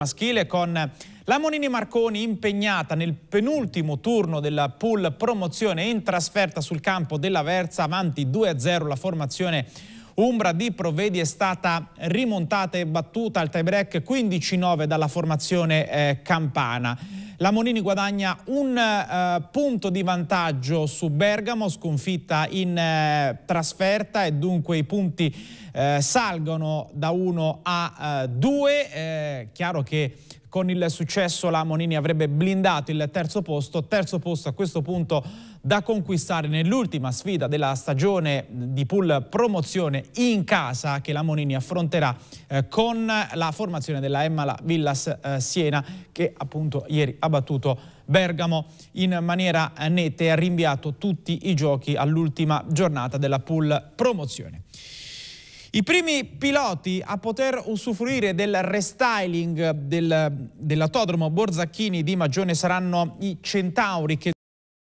maschile con la Monini Marconi impegnata nel penultimo turno della pool promozione in trasferta sul campo della Verza avanti 2-0 la formazione Umbra di Provedi è stata rimontata e battuta al tie break 15-9 dalla formazione eh, Campana. La Monini guadagna un eh, punto di vantaggio su Bergamo, sconfitta in eh, trasferta e dunque i punti eh, salgono da 1 a 2. Eh, eh, chiaro che con il successo la Monini avrebbe blindato il terzo posto, terzo posto a questo punto da conquistare nell'ultima sfida della stagione di pool promozione in casa che la Monini affronterà eh, con la formazione della Emma Villas eh, Siena che appunto ieri ha battuto Bergamo in maniera netta e ha rinviato tutti i giochi all'ultima giornata della pool promozione. I primi piloti a poter usufruire del restyling del, dell'autodromo Borzacchini di Magione saranno i Centauri che